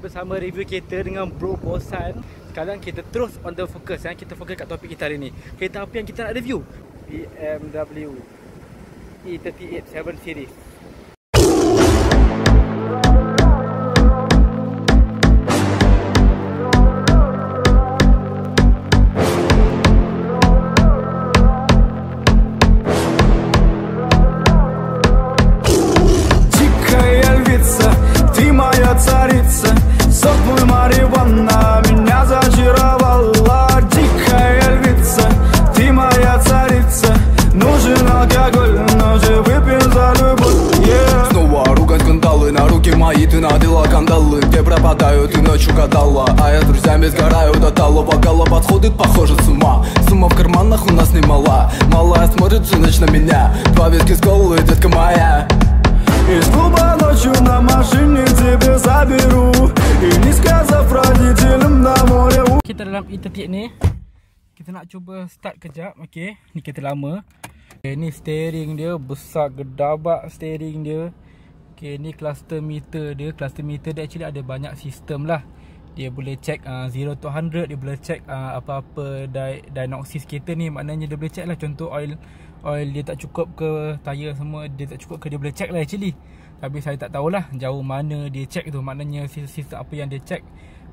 bersama review kereta dengan Bro Bosan. Sekarang kita terus on the focus ya. Kita fokus kat topik kita hari ni. Kereta apa yang kita nak review? BMW E38 7 Series. нападают и ночью гадала А я с друзьями сгораю до талого Голова подходит, похоже, с ума Сумма в карманах у нас немала Малая смотрит всю ночь на меня Два виски с колы, детка моя из клуба ночью на машине тебе заберу И не сказав родителям на море Kita dalam intertiak ni Kita nak cuba start kejap Okay Ni kereta lama okay, Ni steering dia Besar gedabak steering dia Okay, ni cluster meter dia. Cluster meter dia actually ada banyak sistem lah. Dia boleh check uh, ah, 0 to 100. Dia boleh check uh, apa-apa di- dinoxis kereta ni. Maknanya dia boleh check lah. Contoh oil oil dia tak cukup ke tire semua dia tak cukup ke dia boleh check lah actually. Tapi saya tak tahulah jauh mana dia check tu. Maknanya sistem apa yang dia check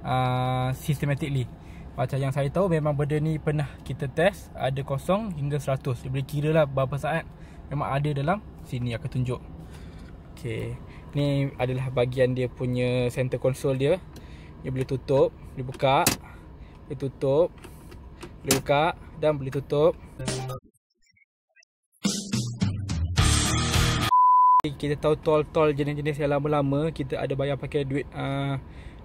uh, systematically. Macam yang saya tahu memang benda ni pernah kita test ada kosong hingga 100. Dia boleh kira lah berapa saat memang ada dalam sini Aku tunjuk. Okay Ni adalah bagian dia punya center console dia Dia boleh tutup Boleh buka Boleh tutup Boleh buka Dan boleh tutup Kita tahu tol-tol jenis-jenis yang lama-lama Kita ada bayar pakai duit uh,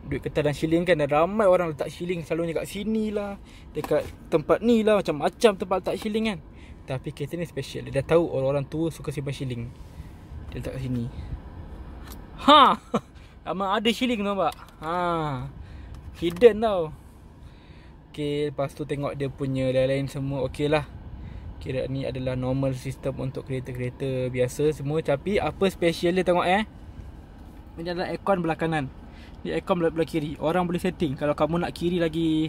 Duit ketar dan shilling kan Dan ramai orang letak shilling Selalunya kat sini lah Dekat tempat ni lah Macam-macam tempat letak shilling kan Tapi kereta ni special Dia dah tahu orang-orang tua suka simpan shilling dia letak kat sini Ha Lama ada shilling tu nampak Ha Hidden tau Okay Lepas tu tengok dia punya lain-lain semua Okay lah Kira ni adalah normal system untuk kereta-kereta biasa semua Tapi apa special dia tengok eh Ini adalah aircon belakangan Ni aircon belah, kiri Orang boleh setting Kalau kamu nak kiri lagi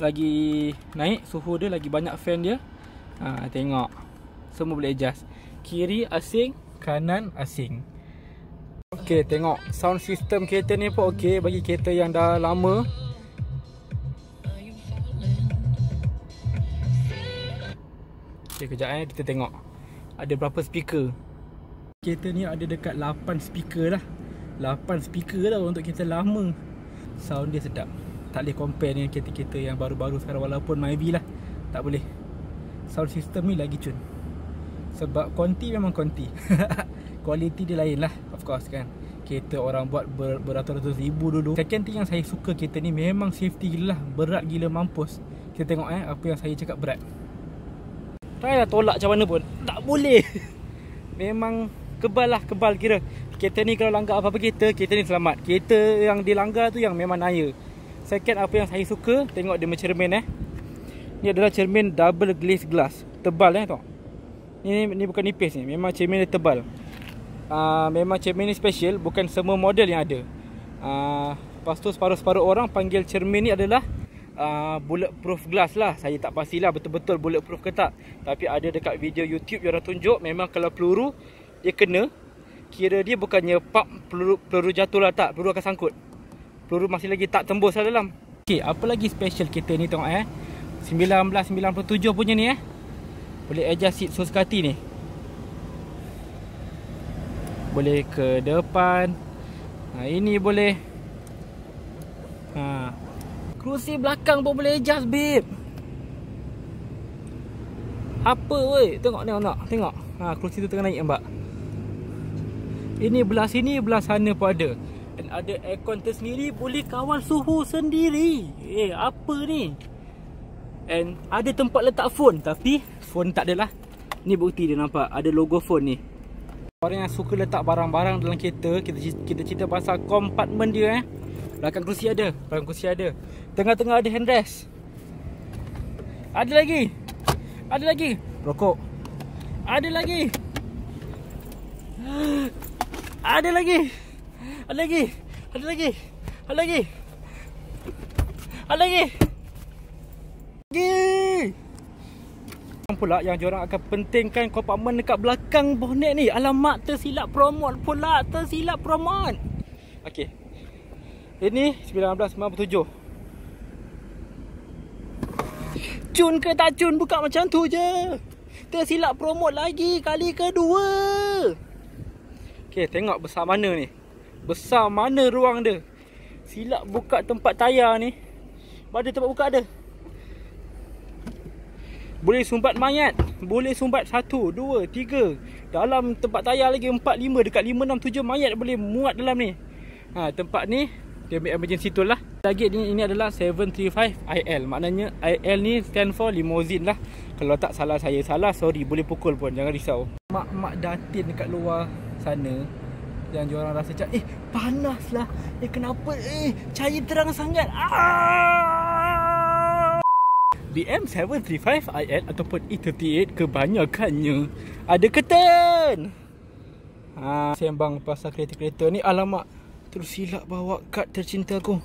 Lagi naik suhu dia Lagi banyak fan dia ha, Tengok Semua boleh adjust Kiri asing kanan asing. Okey, tengok sound system kereta ni pun okey bagi kereta yang dah lama. Okey, kejap eh kita tengok. Ada berapa speaker? Kereta ni ada dekat 8 speaker lah. 8 speaker lah untuk kereta lama. Sound dia sedap. Tak boleh compare dengan kereta-kereta yang baru-baru sekarang walaupun maybe lah. Tak boleh. Sound system ni lagi cun. Sebab konti memang konti Kualiti dia lain lah Of course kan Kereta orang buat ber, beratus-ratus ribu dulu Second thing yang saya suka kereta ni Memang safety gila lah Berat gila mampus Kita tengok eh Apa yang saya cakap berat Try lah tolak macam mana pun Tak boleh Memang Kebal lah kebal kira Kereta ni kalau langgar apa-apa kereta Kereta ni selamat Kereta yang dilanggar tu yang memang naya Second apa yang saya suka Tengok dia mencermin eh Ni adalah cermin double glazed glass Tebal eh tengok ni ni bukan nipis ni memang cermin dia tebal uh, memang cermin ni special bukan semua model yang ada uh, lepas tu separuh-separuh orang panggil cermin ni adalah uh, bulletproof glass lah saya tak pastilah betul-betul bulletproof ke tak tapi ada dekat video youtube yang orang tunjuk memang kalau peluru dia kena kira dia bukannya pak peluru, peluru jatuh lah tak peluru akan sangkut peluru masih lagi tak tembus lah dalam Okey, apa lagi special kita ni tengok eh 1997 punya ni eh boleh adjust seat so sekati ni Boleh ke depan ha, Ini boleh ha. Kerusi belakang pun boleh adjust babe Apa weh Tengok ni anak Tengok ha, Kerusi tu tengah naik nampak Ini belah sini belah sana pun ada Dan ada aircon tersendiri Boleh kawal suhu sendiri Eh apa ni And ada tempat letak phone tapi phone tak adalah. Ni bukti dia nampak ada logo phone ni. Orang yang suka letak barang-barang dalam kereta, kita kita cerita pasal compartment dia eh. Belakang kerusi ada, belakang kerusi ada. Tengah-tengah ada handrest. Ada lagi. Ada lagi. Rokok. Ada lagi. Ada lagi. Ada lagi. Ada lagi. Ada lagi. Ada lagi. Ada lagi. Ada lagi lagi pula yang jorang akan pentingkan kompartmen dekat belakang bonet ni alamat tersilap promot pula tersilap promot okey ini 1997 cun ke tak cun buka macam tu je tersilap promot lagi kali kedua okey tengok besar mana ni besar mana ruang dia silap buka tempat tayar ni mana tempat buka dia boleh sumbat mayat Boleh sumbat satu, dua, tiga Dalam tempat tayar lagi empat, lima Dekat lima, enam, tujuh mayat boleh muat dalam ni ha, Tempat ni Dia ambil emergency tool lah Target ni ini adalah 735IL Maknanya IL ni stand for limousine lah Kalau tak salah saya salah Sorry boleh pukul pun jangan risau Mak-mak datin dekat luar sana Yang diorang rasa macam Eh panas lah Eh kenapa Eh cahaya terang sangat Ah! BM 735IL ataupun E38 kebanyakannya ada keten. Ha, sembang pasal kereta-kereta ni alamak terus silap bawa kad tercinta aku.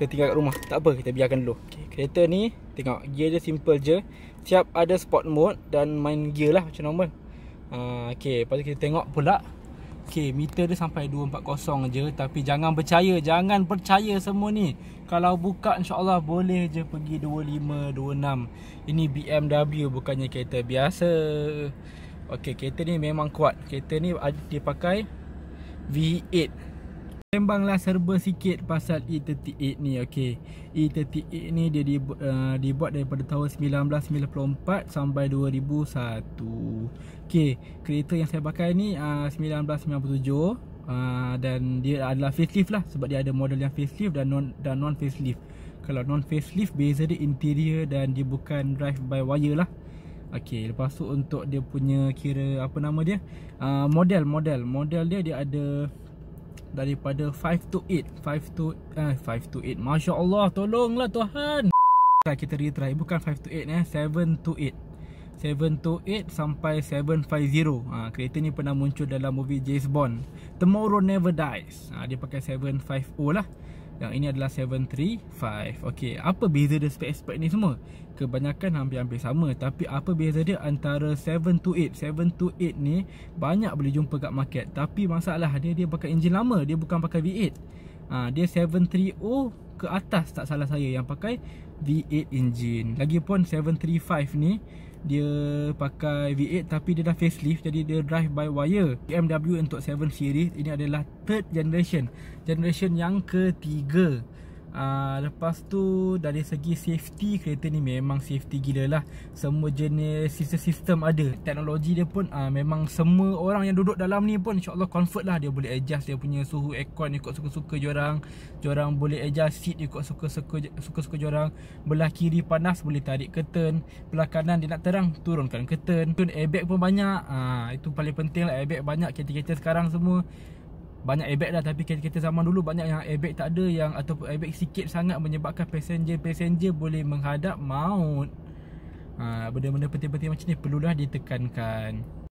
Kita tinggal kat rumah. Tak apa, kita biarkan dulu. Okay. Kereta ni, tengok. Gear dia simple je. Siap ada sport mode dan main gear lah macam normal. Uh, ha, okay, lepas tu kita tengok pula. Okay, meter dia sampai 240 je Tapi jangan percaya, jangan percaya semua ni Kalau buka insyaAllah boleh je pergi 25, 26 Ini BMW bukannya kereta biasa Okay, kereta ni memang kuat Kereta ni dia pakai V8 Sembanglah serba sikit pasal E38 ni, okay e 30 ni dia dibu- uh, dibuat daripada tahun 1994 sampai 2001 Okay, kereta yang saya pakai ni 1997 uh, uh, Dan dia adalah facelift lah sebab dia ada model yang facelift dan non dan non facelift Kalau non facelift, beza dia interior dan dia bukan drive by wire lah Okay, lepas tu untuk dia punya kira apa nama dia uh, Model, model, model dia dia ada daripada 5 to 8 5 to eh 5 to 8 Masya Allah tolonglah Tuhan kan, kita retry bukan 5 to 8 eh 7 to 8 7 to 8 sampai 750 ha, kereta ni pernah muncul dalam movie James Bond Tomorrow Never Dies ha, dia pakai 750 lah yang ini adalah 735 Okey, apa beza dia spek-spek ni semua? Kebanyakan hampir-hampir sama Tapi apa beza dia antara 728 728 ni banyak boleh jumpa kat market Tapi masalah dia, dia pakai engine lama Dia bukan pakai V8 ha, Dia 730 ke atas tak salah saya yang pakai V8 engine Lagipun 735 ni dia pakai V8 tapi dia dah facelift jadi dia drive by wire BMW untuk 7 series ini adalah third generation generation yang ketiga Uh, lepas tu dari segi safety kereta ni memang safety gila lah Semua jenis sistem-sistem ada Teknologi dia pun uh, memang semua orang yang duduk dalam ni pun InsyaAllah comfort lah Dia boleh adjust dia punya suhu aircon ikut suka-suka jorang Jorang boleh adjust seat ikut suka-suka suka-suka jorang Belah kiri panas boleh tarik curtain Belah kanan dia nak terang turunkan curtain Airbag pun banyak uh, Itu paling penting lah airbag banyak kereta-kereta sekarang semua banyak airbag dah tapi kereta-kereta zaman dulu banyak yang airbag tak ada yang ataupun airbag sikit sangat menyebabkan passenger-passenger boleh menghadap maut. Ha, benda-benda penting-penting macam ni perlulah ditekankan.